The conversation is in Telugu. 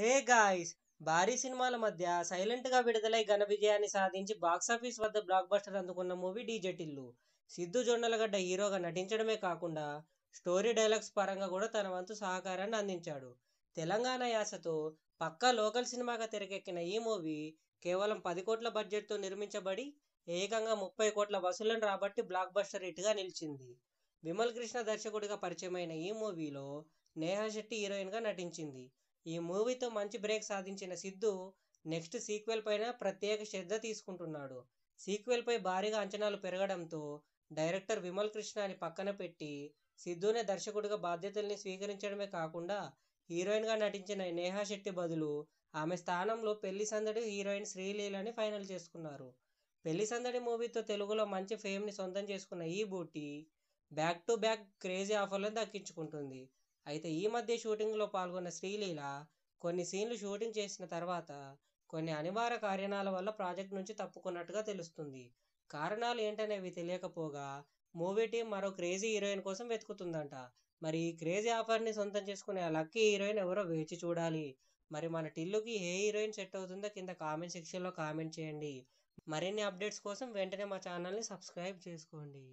హే గాయ్స్ భారీ సినిమాల మధ్య సైలెంట్గా విడుదలై ఘన విజయాన్ని సాధించి బాక్సాఫీస్ వద్ద బ్లాక్ బస్టర్ అందుకున్న మూవీ డీజెటిల్లు సిద్ధు జొన్నలగడ్డ హీరోగా నటించడమే కాకుండా స్టోరీ డైలాగ్స్ పరంగా కూడా తన వంతు సహకారాన్ని అందించాడు తెలంగాణ యాసతో పక్కా లోకల్ సినిమాగా తెరకెక్కిన ఈ మూవీ కేవలం పది కోట్ల బడ్జెట్తో నిర్మించబడి ఏకంగా ముప్పై కోట్ల వసూళ్లను రాబట్టి బ్లాక్ బస్టర్ హిట్గా నిలిచింది విమల్ కృష్ణ దర్శకుడిగా పరిచయమైన ఈ మూవీలో నేహా శెట్టి హీరోయిన్గా నటించింది ఈ మూవీతో మంచి బ్రేక్ సాధించిన సిద్ధు నెక్స్ట్ సీక్వెల్ పైన ప్రత్యేక శ్రద్ధ తీసుకుంటున్నాడు సీక్వెల్పై భారీగా అంచనాలు పెరగడంతో డైరెక్టర్ విమల్ కృష్ణ అని పక్కన పెట్టి సిద్ధునే దర్శకుడిగా బాధ్యతల్ని స్వీకరించడమే కాకుండా హీరోయిన్గా నటించిన నేహా శెట్టి బదులు ఆమె స్థానంలో పెళ్లి సందడి హీరోయిన్ శ్రీలీలని ఫైనల్ చేసుకున్నారు పెళ్లి సందడి మూవీతో తెలుగులో మంచి ఫేమ్ని సొంతం చేసుకున్న ఈ beauty back to back crazy ఆఫర్లను దక్కించుకుంటుంది అయితే ఈ మధ్య షూటింగ్లో పాల్గొన్న శ్రీలీల కొన్ని సీన్లు షూటింగ్ చేసిన తర్వాత కొన్ని అనివార్య కారణాల వల్ల ప్రాజెక్ట్ నుంచి తప్పుకున్నట్టుగా తెలుస్తుంది కారణాలు ఏంటనేవి తెలియకపోగా మూవీ టీం మరో క్రేజీ హీరోయిన్ కోసం వెతుకుతుందంట మరి ఈ క్రేజీ ఆఫర్ని సొంతం చేసుకునే ఆ లక్కీ హీరోయిన్ ఎవరో వేచి చూడాలి మరి మన టిల్లుకి ఏ హీరోయిన్ సెట్ అవుతుందో కింద కామెంట్ సెక్షన్లో కామెంట్ చేయండి మరిన్ని అప్డేట్స్ కోసం వెంటనే మా ఛానల్ని సబ్స్క్రైబ్ చేసుకోండి